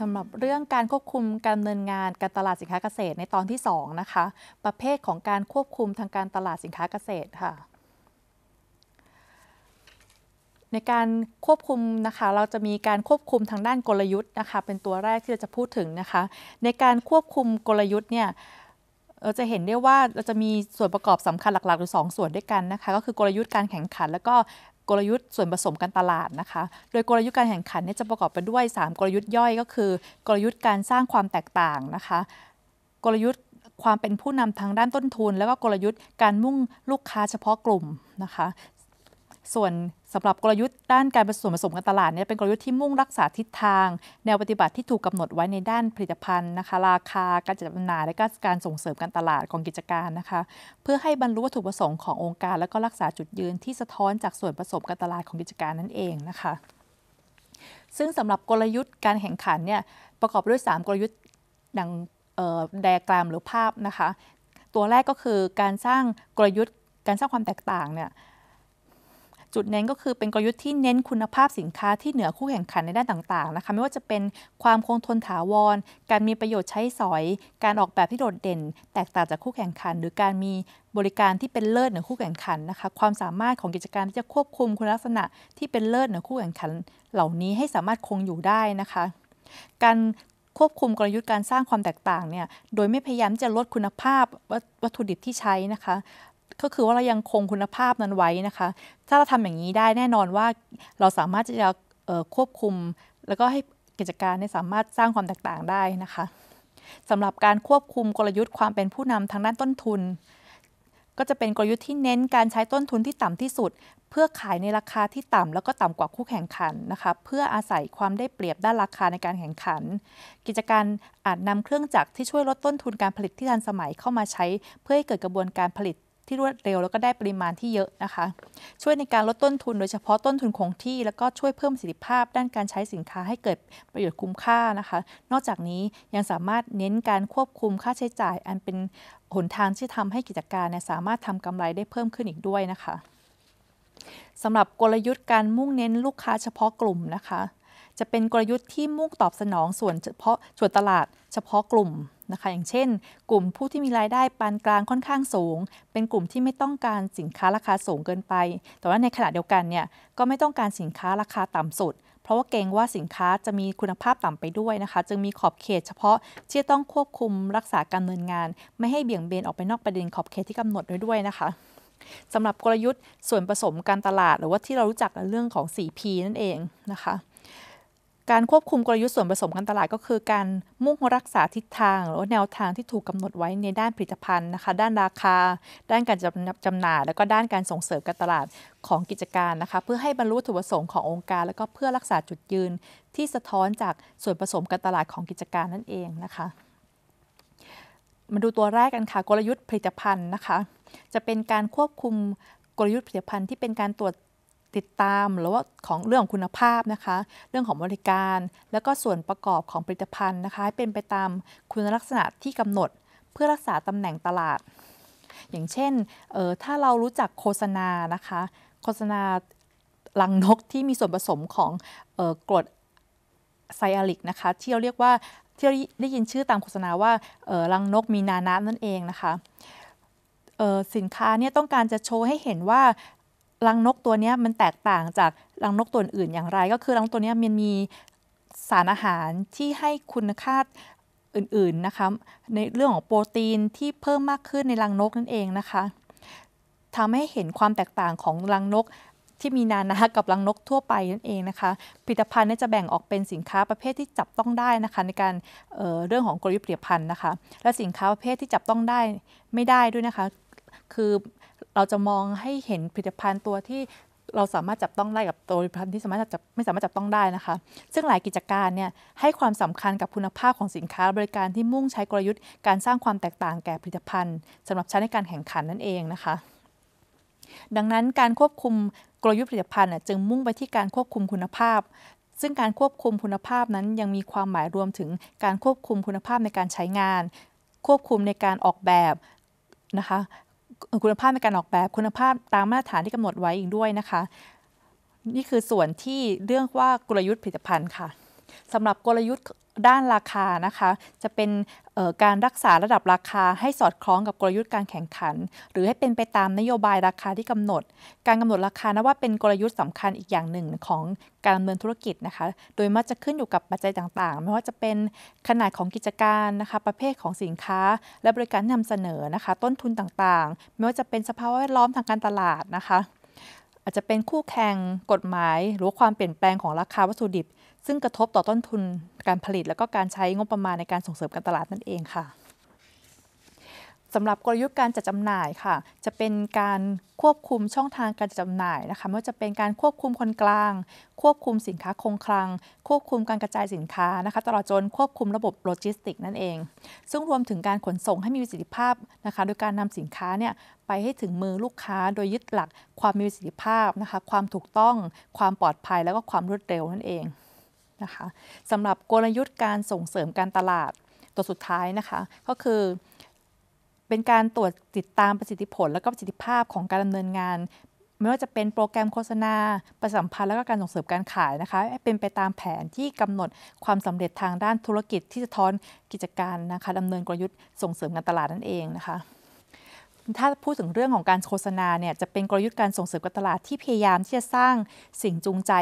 สำหรับเรื่องการควบคุมการดำเนินงานการตลาดสินค้าเกษตรในตอนที่2นะคะประเภทของการควบคุมทางการตลาดสินค้าเกษตรค่ะในการควบคุมนะคะเราจะมีการควบคุมทางด้านกลยุทธ์นะคะเป็นตัวแรกที่เราจะพูดถึงนะคะในการควบคุมกลยุทธ์เนี่ยเราจะเห็นได้ว่าเราจะมีส่วนประกอบสำคัญหลักๆอยู่สส่วนด้วยกันนะคะก็คือกลยุทธ์การแข่งขันแล้วก็กลยุทธ์ส่วนผสมการตลาดนะคะ โดยกลยุทธ์การแข่งขันเนี่ยจะประกอบไปด้วย 3 กลยุทธ์ย่อยก็คือ กลยุทธ์การสร้างความแตกต่างนะคะ กลยุทธ์ความเป็นผู้นำทางด้านต้นทุน แล้วก็กลยุทธ์การมุ่งลูกค้าเฉพาะกลุ่มนะคะ ส่วนสำหรับกลยุทธ์ด้านการผสมผสมการตลาดเนี่ยเป็นกลยุทธ์ที่มุ่งรักษาทิศทาง แนวปฏิบัติที่ถูกกาหนดไว้ในด้านผลิตภัณฑ์นะคะราคาการจัดจำหน่ายและกการส่งเสริมการตลาดของกิจการนะคะเพื่อให้บรรลุวัตถุประสงค์ขององค์การ และก็รักษาจุดยืนที่สะท้อนจากส่วนผสมการตลาดของกิจการนั่นเองนะคะซึ่งสำหรับกลยุทธ์การแข่งขันเนี่ยประกอบด้วย 3 กลยุทธ์ดังแดกรามหรือภาพนะคะ ตัวแรกก็คือการสร้างกลยุทธ์การสร้างความแตกต่างเนี่ยจุดเน้นก็คือเป็นกลยุทธ์ที่เน้นคุณภาพสินค้าที่เหนือคู่แข่งขันในด้านต่างๆนะคะไม่ว่าจะเป็นความคงทนถาวร การมีประโยชน์ใช้สอย การออกแบบที่โดดเด่น แตกต่างจากคู่แข่งขัน หรือการมีบริการที่เป็นเลิศเหนือคู่แข่งขันนะคะความสามารถของกิจการที่จะควบคุมคุณลักษณะที่เป็นเลิศเหนือคู่แข่งขันเหล่านี้ให้สามารถคงอยู่ได้นะคะ การควบคุมกลยุทธ์การสร้างความแตกต่างเนี่ยโดยไม่พยายามจะลดคุณภาพวัตถุดิบที่ใช้นะคะก็คือว่าเรายังคงคุณภาพนั้นไว้นะคะ ถ้าเราทำอย่างนี้ได้แน่นอนว่าเราสามารถที่จะควบคุมแล้วก็ให้กิจการสามารถสร้างความแตกต่างได้นะคะสำหรับการควบคุมกลยุทธ์ความเป็นผู้นำทางด้านต้นทุน ก็จะเป็นกลยุทธ์ที่เน้นการใช้ต้นทุนที่ต่ำที่สุด เพื่อขายในราคาที่ต่ำแล้วก็ต่ำกว่าคู่แข่งขันนะคะเพื่ออาศัยความได้เปรียบด้านราคาในการแข่งขัน กิจการอาจนำเครื่องจักรที่ช่วยลดต้นทุนการผลิตที่ทันสมัยเข้ามาใช้ เพื่อให้เกิดกระบวนการผลิตที่รวดเร็วแล้วก็ได้ปริมาณที่เยอะนะคะ ช่วยในการลดต้นทุนโดยเฉพาะต้นทุนคงที่ แล้วก็ช่วยเพิ่มประสิทธิภาพ ด้านการใช้สินค้าให้เกิดประโยชน์คุ้มค่านะคะนอกจากนี้ยังสามารถเน้นการควบคุมค่าใช้จ่าย อันเป็นหนทางที่ทำให้กิจการสามารถทำกำไรได้เพิ่มขึ้นอีกด้วยนะคะสำหรับกลยุทธ์การมุ่งเน้นลูกค้าเฉพาะกลุ่มนะคะ จะเป็นกลยุทธ์ที่มุ่งตอบสนองส่วนเฉพาะส่วนตลาดเฉพาะกลุ่มนะคะอย่างเช่น กลุ่มผู้ที่มีรายได้ปานกลางค่อนข้างสูง เป็นกลุ่มที่ไม่ต้องการสินค้าราคาสูงเกินไป แต่ว่าในขณะเดียวกันเนี่ยก็ไม่ต้องการสินค้าราคาต่ำสุด เพราะว่าเกรงว่าสินค้าจะมีคุณภาพต่ำไปด้วยนะคะ จึงมีขอบเขต เฉพาะ ที่จะต้องควบคุมรักษาการเงินงาน ไม่ให้เบี่ยงเบนออกไปนอกประเด็นขอบเขตที่กำหนดไว้ด้วยนะคะสำหรับกลยุทธ์ส่วนผสมการตลาดหรือว่าที่เรารู้จักในเรื่องของ 4P นั่นเองนะคะการควบคุมกลยุทธ์ส่วนผสมการตลาดก็คือการมุ่งรักษาทิศทางหรือแนวทางที่ถูกกาหนดไว้ในด้านผลิตภัณฑ์นะคะด้านราคาด้านการจำจำหน่ายแล้วก็ด้านการส่งเสริมการตลาดของกิจการนะคะเพื่อให้บรรลุวัตถุประสงค์ขององค์การ แล้วก็เพื่อรักษาจุดยืนที่สะท้อนจากส่วนผสมการตลาดของกิจการนั่นเองนะคะมาดูตัวแรกกันค่ะกลยุทธ์ผลิตภัณฑ์นะคะจะเป็นการควบคุมกลยุทธ์ผลิตภัณฑ์ที่เป็นการตรวจติดตามหรือว่าของเรื่องของคุณภาพนะคะเรื่องของบริการแล้วก็ส่วนประกอบของผลิตภัณฑ์นะคะให้เป็นไปตามคุณลักษณะที่กำหนดเพื่อรักษาตำแหน่งตลาด อย่างเช่นเออถ้าเรารู้จักโฆษณานะคะโฆษณาลังนกที่มีส่วนผสมของออกรดไซอาลิกนะคะที่เราเรียกว่าที่เราได้ยินชื่อตามโฆษณาว่าลังนกมีนานะนั่นเองนะคะสินค้าเนี่ยต้องการจะโชว์ให้เห็นว่ารังนกตัวนี้มันแตกต่างจากรังนกตัวอื่นอย่างไร ก็คือรังตัวนี้มันมีสารอาหารที่ให้คุณค่าอื่นๆนะคะในเรื่องของโปรตีนที่เพิ่มมากขึ้นในรังนกนั่นเองนะคะทำให้เห็นความแตกต่างของรังนกที่มีนานากับรังนกทั่วไปนั่นเองนะคะผลิตภัณฑ์จะแบ่งออกเป็นสินค้าประเภทที่จับต้องได้นะคะในการเเรื่องของกลยุทธ์ผลิตภัณฑ์นะคะและสินค้าประเภทที่จับต้องได้ไม่ได้ด้วยนะคะคือเราจะมองให้เห็นผลิตภัณฑ์ตัวที่เราสามารถจับต้องได้ กับตัวผลิตภัณฑ์ที่สามารถจับไม่สามารถจับต้องได้นะคะ ซึ่งหลายกิจการเนี่ยให้ความสำคัญกับคุณภาพของสินค้าบริการที่มุ่งใช้กลยุทธ์การสร้างความแตกต่างแก่ผลิตภัณฑ์ สำหรับใช้ในการแข่งขันนั่นเองนะคะ ดังนั้นการควบคุมกลยุทธ์ผลิตภัณฑ์จึงมุ่งไปที่การควบคุมคุณภาพ ซึ่งการควบคุมคุณภาพนั้นยังมีความหมายรวมถึงการควบคุมคุณภาพในการใช้งาน ควบคุมในการออกแบบนะคะคุณภาพในการออกแบบคุณภาพตามมาตรฐานที่กำหนดไว้อีกด้วยนะคะ นี่คือส่วนที่เรื่องว่ากลยุทธ์ผลิตภัณฑ์ค่ะสำหรับกลยุทธ์ด้านราคานะคะ จะเป็นการรักษาระดับราคาให้สอดคล้องกับกลยุทธ์การแข่งขัน หรือให้เป็นไปตามนโยบายราคาที่กำหนด การกำหนดราคานะว่าเป็นกลยุทธ์สำคัญอีกอย่างหนึ่งของการดำเนินธุรกิจนะคะ โดยมักจะขึ้นอยู่กับปัจจัยต่างๆ ไม่ว่าจะเป็นขนาดของกิจการนะคะประเภทของสินค้าและบริการนำเสนอนะคะ ต้นทุนต่างๆ ไม่ว่าจะเป็นสภาพแวดล้อมทางการตลาดนะคะจจะเป็นคู่แข่งกฎหมายหรือความเปลี่ยนแปลงของราคาวัตถุดิบ ซึ่งกระทบต่อต้นทุนการผลิตและก็การใช้งบประมาณในการส่งเสริมการตลาดนั่นเองค่ะสำหรับกลยุทธ์การจัดจำหน่ายค่ะจะเป็นการควบคุมช่องทางการจัดจำหน่ายนะคะไม่ว่าจะเป็นการควบคุมคนกลาง ควบคุมสินค้าคงคลัง ควบคุมการกระจายสินค้านะคะตลอดจนควบคุมระบบโลจิสติกนั่นเอง ซึ่งรวมถึงการขนส่งให้มีประสิทธิภาพนะคะโดยการนำสินค้าเนี่ยไปให้ถึงมือลูกค้า โดยยึดหลักความมีประสิทธิภาพนะคะความถูกต้องความปลอดภัยแล้วก็ความรวดเร็วนั่นเองนะคะสำหรับกลยุทธ์การส่งเสริมการตลาดตัวสุดท้ายนะคะ ก็คือเป็นการตรวจติดตามประสิทธิผลและก็ประสิทธิภาพของการดำเนินงานไม่ว่าจะเป็นโปรแกรมโฆษณา ประสัมพันธ์และก็การส่งเสริมการขายนะคะเป็นไปตามแผนที่กำหนดความสำเร็จทางด้านธุรกิจที่สะท้อนกิจการนะคะดำเนินกลยุทธ์ส่งเสริมการตลาดนั่นเองนะคะถ้าพูดถึงเรื่องของการโฆษณาเนี่ยจะเป็นกลยุทธ์การส่งเสริมการตลาดที่พยายามที่จะสร้างสิ่งจูงใจ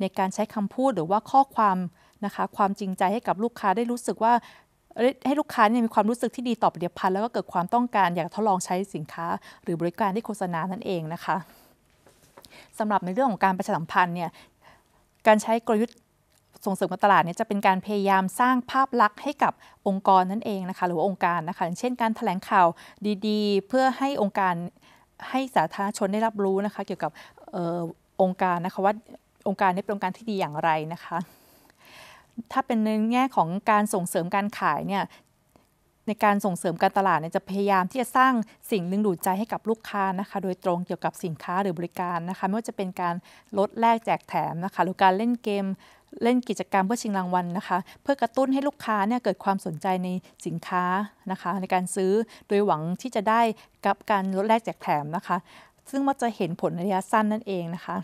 ในการใช้คำพูดหรือว่าข้อความนะคะความจริงใจให้กับลูกค้าได้รู้สึกว่าให้ลูกค้าเนี่ยมีความรู้สึกที่ดีต่อผลิตภัณฑ์แล้วก็เกิดความต้องการอยากทดลองใช้สินค้า หรือบริการที่โฆษณานั่นเองนะคะสำหรับในเรื่องของการประชาสัมพันธ์เนี่ยการใช้กลยุทธ์ส่งเสริมการตลาดเนี่ยจะเป็นการพยายามสร้างภาพลักษณ์ให้กับองค์กรนั่นเองนะคะ หรือว่าองค์การนะคะเช่นการถแถลงข่าวดีๆ เพื่อให้องค์การให้สาธารณชนได้รับรู้นะคะ เกี่ยวกับออองค์การนะคะว่าองค์การนี้เป็นองค์การที่ดีอย่างไรนะคะถ้าเป็นในแง่ของการส่งเสริมการขายเนี่ยในการส่งเสริมการตลาดเนี่ยจะพยายามที่จะสร้างสิ่งดึงดูดใจให้กับลูกค้านะคะโดยตรงเกี่ยวกับสินค้าหรือบริการนะคะ ไม่ว่าจะเป็นการลดแลกแจกแถมนะคะหรือการเล่นเกม เล่นกิจกรรมเพื่อชิงรางวัลนะคะ เพื่อกระตุ้นให้ลูกค้าเนี่ยเกิดความสนใจในสินค้านะคะ ในการซื้อโดยหวังที่จะได้กับการลดแลกแจกแถมนะคะ ซึ่งมักจะเห็นผลระยะสั้นนั่นเองนะคะ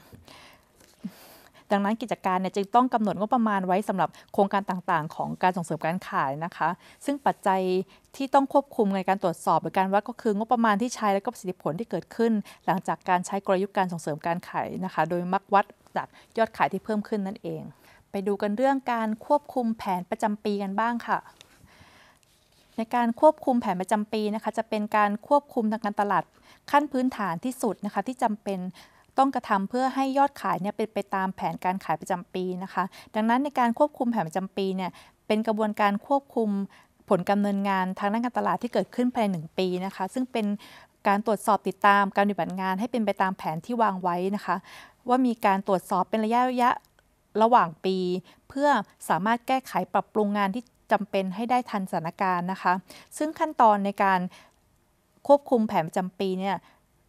ดังนั้นกิจการเนี่ยจึงต้องกำหนดงบประมาณไว้สำหรับโครงการต่าง ๆ ของการส่งเสริมการขายนะคะ ซึ่งปัจจัยที่ต้องควบคุมในการตรวจสอบหรือการวัดก็คืองบประมาณที่ใช้และก็ประสิทธิผลที่เกิดขึ้น หลังจากการใช้กลยุทธ์การส่งเสริมการขายนะคะโดยมักวัดจากยอดขายที่เพิ่มขึ้นนั่นเอง ไปดูกันเรื่องการควบคุมแผนประจำปีกันบ้างค่ะ ในการควบคุมแผนประจำปีนะคะจะเป็นการควบคุมทางการตลาดขั้นพื้นฐานที่สุดนะคะที่จำเป็นต้องกระทำเพื่อให้ยอดขายเนี่ยเป็นไปตามแผนการขายประจำปีนะคะ ดังนั้นในการควบคุมแผนประจำปีเนี่ย เป็นกระบวนการควบคุมผลกำเนินงานทางด้านการตลาดที่เกิดขึ้นภายในหนึ่งปีนะคะ ซึ่งเป็นการตรวจสอบติดตามการปฏิบัติงานให้เป็นไปตามแผนที่วางไว้นะคะ ว่ามีการตรวจสอบเป็นระยะระยะระหว่างปี เพื่อสามารถแก้ไขปรับปรุงงานที่จำเป็นให้ได้ทันสถานการณ์นะคะ ซึ่งขั้นตอนในการควบคุมแผนประจำปีเนี่ย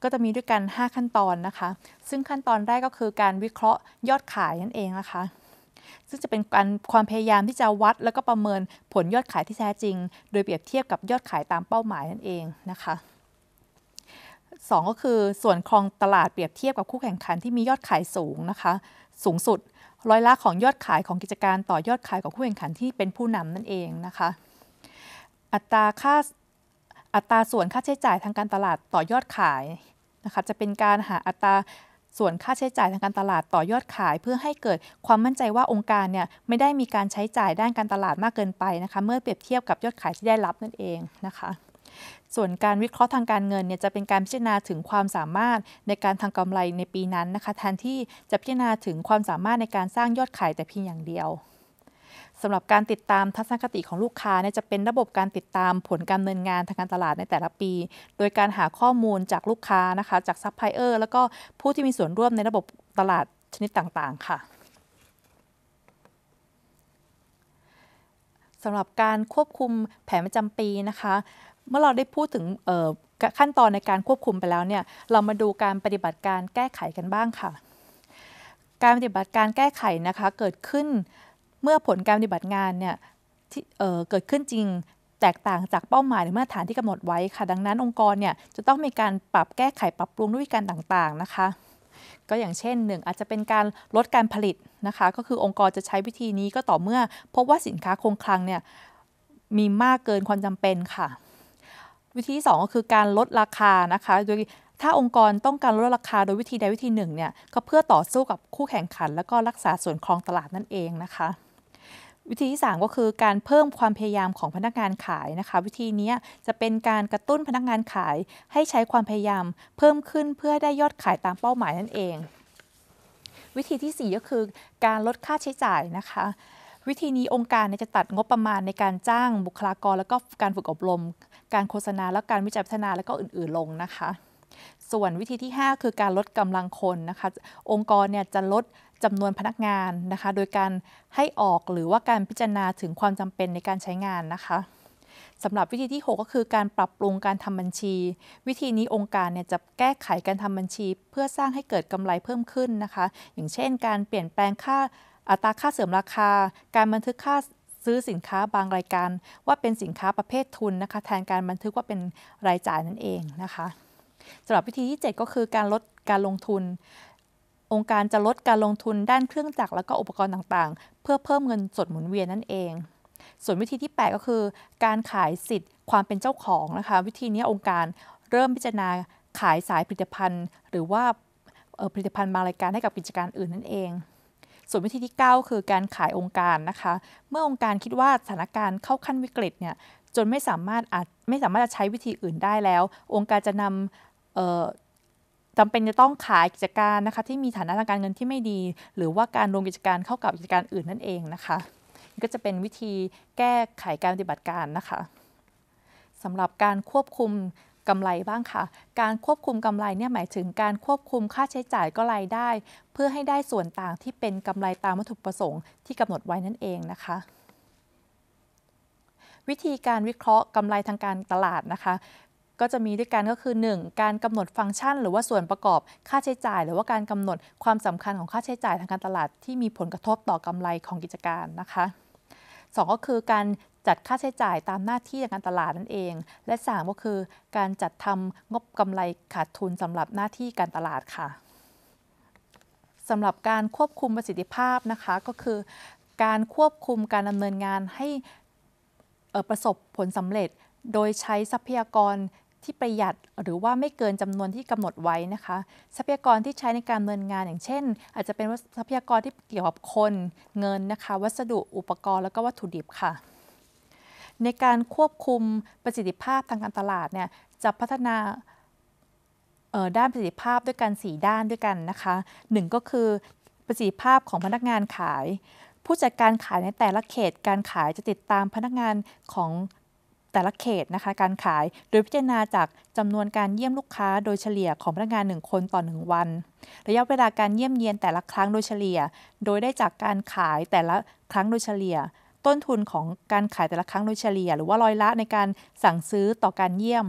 ก็จะมีด้วยกัน 5 ขั้นตอนนะคะ ซึ่งขั้นตอนแรกก็คือการวิเคราะห์ยอดขายนั่นเองนะคะ ซึ่งจะเป็นการความพยายามที่จะวัดแล้วก็ประเมินผลยอดขายที่แท้จริง โดยเปรียบเทียบกับยอดขายตามเป้าหมายนั่นเองนะคะ2ก็คือส่วนครองตลาดเปรียบเทียบกับคู่แข่งขันที่มียอดขายสูงนะคะ สูงสุดร้อยละของยอดขายของกิจการต่อยอดขายของคู่แข่งขันที่เป็นผู้นำนั่นเองนะคะอัตราค่าอัตราส่วนค่าใช้จ่ายทางการตลาดต่อยอดขายนะคะจะเป็นการหาอัตราส่วนค่าใช้จ่ายทางการตลาดต่อยอดขาย เพื่อให้เกิดความมั่นใจว่าองค์การเนี่ยไม่ได้มีการใช้จ่ายด้านการตลาดมากเกินไปนะคะเมื่อเปรียบเทียบกับยอดขายที่ได้รับนั่นเองนะคะ ส่วนการวิเคราะห์ทางการเงินเนี่ยจะเป็นการพิจารณาถึงความสามารถในการทางกำไรในปีนั้นนะคะแทนที่จะพิจารณาถึงความสามารถในการสร้างยอดขายแต่เพียงอย่างเดียวสำหรับการติดตามทัศนคติของลูกค้าเนี่ยจะเป็นระบบการติดตามผลการดำเนินงานทางการตลาดในแต่ละปี โดยการหาข้อมูลจากลูกค้านะคะจากซัพพลายเออร์แล้วก็ผู้ที่มีส่วนร่วมในระบบตลาดชนิดต่างๆค่ะสำหรับการควบคุมแผนประจำปีนะคะ เมื่อเราได้พูดถึงขั้นตอนในการควบคุมไปแล้วเนี่ยเรามาดูการปฏิบัติการแก้ไขกันบ้างค่ะ การปฏิบัติการแก้ไขนะคะเกิดขึ้นเมื่อผลการปฏิบัติงานเนี่ยทีเเกิดขึ้นจริงแตกต่างจากเป้าหมายหรือมาตรฐานที่กำหนดไว้ค่ะ ดังนั้นองค์กรเนี่ยจะต้องมีการปรับแก้ไขปรับปรุงด้วยการต่างๆนะคะ ก็อย่างเช่นหนึ่งอาจจะเป็นการลดการผลิตนะคะ ก็คือองค์กรจะใช้วิธีนี้ก็ต่อเมื่อพบว่าสินค้าคงคลังเนี่ยมีมากเกินความจำเป็นค่ะ วิธีสอง2ก็คือการลดราคานะคะโดยถ้าองค์กรต้องการลดราคาโดยวิธีใดวิธีหนึ่งเนี่ยก็เพื่อต่อสู้กับคู่แข่งขัน แล้วก็รักษาส่วนครองตลาดนั่นเองนะคะวิธีที่ 3 ก็คือการเพิ่มความพยายามของพนักงานขายนะคะ วิธีนี้จะเป็นการกระตุ้นพนักงานขายให้ใช้ความพยายามเพิ่มขึ้นเพื่อได้ยอดขายตามเป้าหมายนั่นเอง วิธีที่ 4 ก็คือการลดค่าใช้จ่ายนะคะ วิธีนี้องค์การจะตัดงบประมาณในการจ้าง บุคลากรแล้วก็การฝึกอบรม การโฆษณาและการวิจัยพัฒนาแล้วก็อื่นๆลงนะคะ ส่วนวิธีที่ 5 คือการลดกำลังคนนะคะองค์กรเนี่ยจะลดจำนวนพนักงานนะคะ โดยการให้ออกหรือว่าการพิจารณาถึงความจำเป็นในการใช้งานนะคะสำหรับวิธีที่ 6 ก็คือการปรับปรุงการทำบัญชี วิธีนี้องค์การเนี่ยจะแก้ไขการทำบัญชี เพื่อสร้างให้เกิดกำไรเพิ่มขึ้นนะคะ อย่างเช่น การเปลี่ยนแปลงค่าอัตราค่าเสื่อมราคา การบันทึกค่าซื้อสินค้าบางรายการ ว่าเป็นสินค้าประเภททุนนะคะแทนการบันทึกว่าเป็นรายจ่ายนั่นเองนะคะสำหรับวิธีที่ 7 ก็คือ การลดการลงทุนองค์การจะลดการลงทุนด้านเครื่องจักรและก็อุปกรณ์ต่างๆ เพื่อเพิ่มเงินสดหมุนเวียนนั่นเอง ส่วนวิธีที่ 8 ก็คือการขายสิทธิ์ความเป็นเจ้าของนะคะวิธีนี้องค์การเริ่มพิจารณาขายสายผลิตภัณฑ์ หรือว่าผลิตภัณฑ์บางรายการให้กับกิจการอื่นนั่นเอง ส่วนวิธีที่9คือการขายองค์การนะคะ เมื่อองค์การคิดว่าสถานการณ์เข้าขั้นวิกฤตเนี่ยจนไม่สามารถอาจไม่สามารถจะใช้วิธีอื่นได้แล้ว องค์การจะนำจำเป็นจะต้องขายกิจการนะคะที่มีฐานะทางการเงินที่ไม่ดี หรือว่าการรวมกิจการเข้ากับกิจการอื่นนั่นเองนะคะ ก็จะเป็นวิธีแก้ไขการปฏิบัติการนะคะสำหรับการควบคุมกำไรบ้างค่ะ การควบคุมกำไรเนี่ยหมายถึงการควบคุมค่าใช้จ่ายก็รายได้ เพื่อให้ได้ส่วนต่างที่เป็นกำไรตามวัตถุประสงค์ที่กำหนดไว้นั่นเองนะคะ วิธีการวิเคราะห์กำไรทางการตลาดนะคะก็จะมีด้วยกันก็คือ 1. การกำหนดฟังก์ชัน หรือว่าส่วนประกอบค่าใช้จ่าย หรือว่าการกำหนดความสำคัญของค่าใช้จ่ายทางการตลาดที่มีผลกระทบต่อกำไรของกิจการนะคะ2ก็คือการจัดค่าใช้จ่ายตามหน้าที่ทางการตลาดนั่นเอง และ 3 ก็คือ การจัดทำงบกำไรขาดทุนสำหรับหน้าที่การตลาดค่ะสำหรับการควบคุมประสิทธิภาพนะคะก็คือ การควบคุมการดำเนินงานให้ประสบผลสำเร็จ โดยใช้ทรัพยากรที่ประหยัดหรือว่าไม่เกินจำนวนที่กำหนดไว้นะคะ ทรัพยากรที่ใช้ในการดำเนินงานอย่างเช่น อาจจะเป็นทรัพยากรที่เกี่ยวกับคนเงินนะคะวัสดุอุปกรณ์แล้วก็วัตถุดิบค่ะในการควบคุมประสิทธิภาพทางการตลาดเนี่ยจะพัฒนาด้านประสิทธิภาพด้วยกัน4ด้านด้วยกันนะคะ 1 ก็คือ ประสิทธิภาพของพนักงานขาย ผู้จัดการขายในแต่ละเขตการขายจะติดตามพนักงานของแต่ละเขตนะคะการขายโดยพิจารณาจากจำนวนการเยี่ยมลูกค้าโดยเฉลี่ยของพนักงาน1คนต่อ1 วันระยะเวลาการเยี่ยมเยียนแต่ละครั้งโดยเฉลี่ย โดยได้จากการขายแต่ละครั้งโดยเฉลี่ย ต้นทุนของการขายแต่ละครั้งโดยเฉลี่ย หรือว่าร้อยละในการสั่งซื้อต่อการเยี่ยม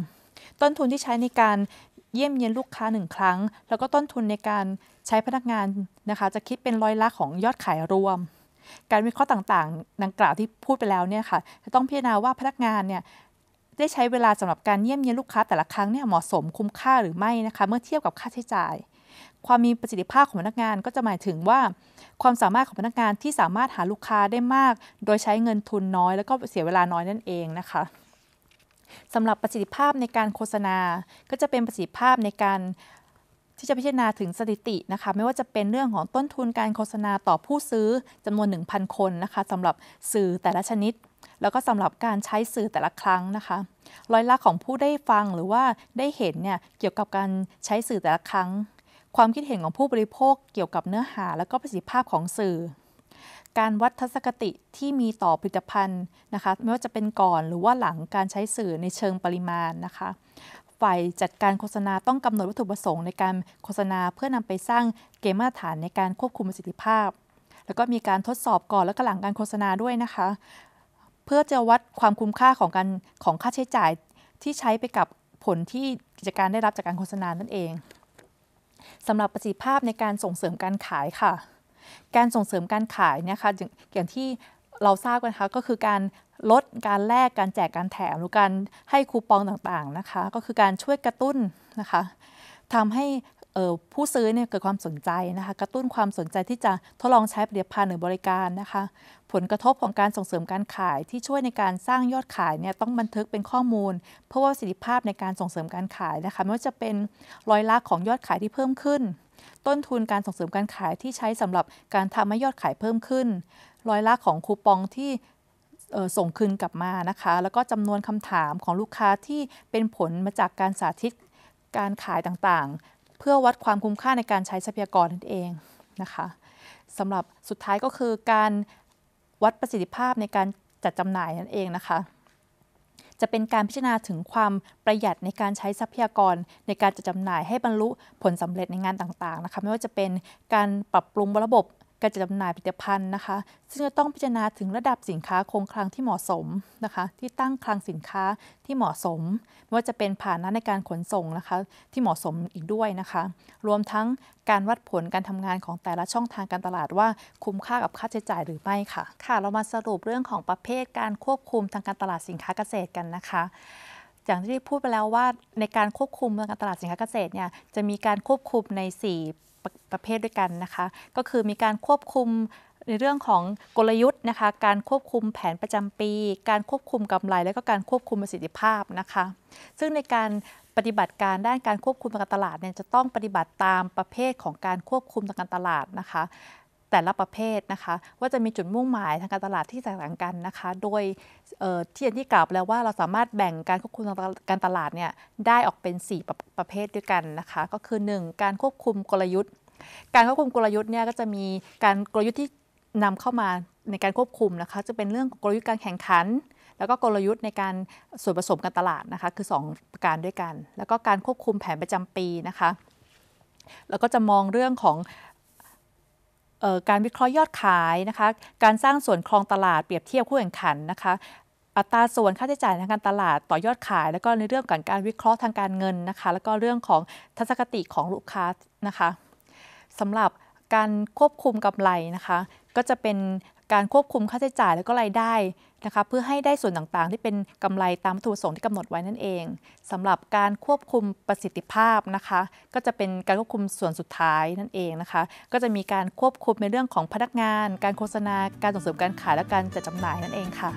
ต้นทุนที่ใช้ในการเยี่ยมเยียนลูกค้า 1 ครั้ง แล้วก็ต้นทุนในการใช้พนักงานนะคะจะคิดเป็นร้อยละของยอดขายรวมการวิเคราะห์ต่างๆ ดังกล่าวที่พูดไปแล้วเนี่ยค่ะจะต้องพิจารณาว่าพนักงานเนี่ยได้ใช้เวลาสำหรับการเยี่ยมเยียนลูกค้า แต่ละครั้งเนี่ยเหมาะสมคุ้มค่าหรือไม่นะคะเมื่อเทียบกับค่าใช้จ่าย ความมีประสิทธิภาพของพนักงานก็จะหมายถึงว่า ความสามารถของพนักงานที่สามารถหาลูกค้าได้มาก โดยใช้เงินทุนน้อยแล้วก็เสียเวลาน้อยนั่นเองนะคะสำหรับประสิทธิภาพในการโฆษณาก็จะเป็นประสิทธิภาพในการที่จะพิจารณาถึงสถิตินะคะไม่ว่าจะเป็นเรื่องของต้นทุนการโฆษณาต่อผู้ซื้อจำนวน 1,000 คนนะคะสำหรับสื่อแต่ละชนิด แล้วก็สำหรับการใช้สื่อแต่ละครั้งนะคะรอยละของผู้ได้ฟังหรือว่าได้เห็นเนี่ยเกี่ยวกับการใช้สื่อแต่ละครั้ง ความคิดเห็นของผู้บริโภคเกี่ยวกับเนื้อหาและก็ประสิทธิภาพของสื่อ การวัดทัศนคติที่มีต่อผลิตภัณฑ์นะคะไม่ว่าจะเป็นก่อนหรือว่าหลังการใช้สื่อในเชิงปริมาณนะคะฝ่ายจัดการโฆษณาต้องกำหนดวัตถุประสงค์ในการโฆษณาเพื่อนำไปสร้างเกมมาตรฐานในการควบคุมประสิทธิภาพ แล้วก็มีการทดสอบก่อนและก็หลังการโฆษณาด้วยนะคะ เพื่อจะวัดความคุ้มค่าของการของค่าใช้จ่ายที่ใช้ไปกับผลที่กิจการได้รับจากการโฆษณานั่นเองสำหรับประสิทธิภาพในการส่งเสริมการขายค่ะ การส่งเสริมการขายนะคะอย่างที่เราทราบกันคะก็คือการลดการแลกการแจกการแถมหรือการให้คูปองต่างๆนะคะก็คือการช่วยกระตุ้นนะคะทำให้ผู้ซื้อเนี่ยเกิดความสนใจนะคะกระตุ้นความสนใจที่จะทดลองใช้ผลิตภัณฑ์หรือบริการนะคะ ผลกระทบของการส่งเสริมการขาย ที่ช่วยในการสร้างยอดขายเนี่ยต้องบันทึกเป็นข้อมูล เพื่อว่าประสิทธิภาพในการส่งเสริมการขายนะคะไม่ว่าจะเป็นรอยลกของยอดขายที่เพิ่มขึ้น ต้นทุนการส่งเสริมการขายที่ใช้สำหรับการทำให้ยอดขายเพิ่มขึ้นร้อยละของคูปองที่ส่งคืนกลับมานะคะแล้วก็จำนวนคำถามของลูกค้าที่เป็นผลมาจากการสาธิต การขายต่างๆ เพื่อวัดความคุ้มค่าในการใช้ทรัพยากรนั่นเองนะคะสำหรับสุดท้ายก็คือการวัดประสิทธิภาพในการจัดจำหน่ายนั่นเองนะคะจะเป็นการพิจารณาถึงความประหยัดในการใช้ทรัพยากร ในการจัดจำหน่ายให้บรรลุผลสำเร็จในงานต่างๆนะคะไม่ว่าจะเป็นการปรับปรุงระบบการจัดจำหน่ายผลิตภัณฑ์นะคะ ซึ่งจะต้องพิจารณาถึงระดับสินค้าคงคลังที่เหมาะสมนะคะ ที่ตั้งคลังสินค้าที่เหมาะสม ไม่ว่าจะเป็นผ่านนั้นในการขนส่งนะคะ ที่เหมาะสมอีกด้วยนะคะ รวมทั้งการวัดผลการทำงานของแต่ละช่องทางการตลาดว่าคุ้มค่ากับค่าใช้จ่ายหรือไม่ค่ะ ค่ะ เรามาสรุปเรื่องของประเภทการควบคุมทางการตลาดสินค้าเกษตรกันนะคะ อย่างที่พูดไปแล้วว่าในการควบคุมงการตลาดสินค้าเกษตรเนี่ย จะมีการควบคุมใน4ประเภทด้วยกันนะคะก็คือมีการควบคุมในเรื่องของกลยุทธ์นะคะการควบคุมแผนประจำปี การควบคุมกำไร และก็การควบคุมประสิทธิภาพนะคะ ซึ่งในการปฏิบัติการด้านการควบคุมการตลาดเนี่ยจะต้องปฏิบัติตามประเภทของการควบคุมทางการตลาดนะคะแต่ละประเภทนะคะว่าจะมีจุดมุ่งหมายทางการตลาดที่แตกต่างกันนะคะ โดยที่อยนาที่กล่าวแล้วว่าเราสามารถแบ่งการควบคุมการตลาดเนี่ยได้ออกเป็น 4 ประประเภทด้วยกันนะคะก็คือ 1. การควบคุมกลยุทธ์ การควบคุมกลยุทธ์เนี่ยก็จะมีการกลยุทธ์ที่นำเข้ามาในการควบคุมนะคะ จะเป็นเรื่องกลยุทธ์การแข่งขัน แล้วก็กลยุทธ์ในการส่วนผสมการตลาดนะคะคือ 2 ประการด้วยกัน แล้วก็การควบคุมแผนประจำปีนะคะแล้วก็จะมองเรื่องของการวิเคราะห์ยอดขายนะคะ การสร้างส่วนคลองตลาดเปรียบเทียบคู่แข่งขันนะคะ อัตราส่วนค่าใช้จ่ายทางการตลาดต่อยอดขาย แล้วก็ในเรื่องของการวิเคราะห์ทางการเงินนะคะ แล้วก็เรื่องของทัศนคติของลูกค้านะคะสำหรับการควบคุมกำไรนะคะ ก็จะเป็นการควบคุม ค่าใช้จ่ายและก็รายได้นะคะ เพื่อให้ได้ส่วนต่างๆ ที่เป็นกำไรตามวัตถุประสงค์ที่กำหนดไว้นั่นเอง สำหรับการควบคุมประสิทธิภาพนะคะ ก็จะเป็นการควบคุมส่วนสุดท้ายนั่นเองนะคะ ก็จะมีการควบคุมในเรื่องของพนักงาน การโฆษณาการส่งเสริมการขายและการจัดจำหน่ายนั่นเองค่ะ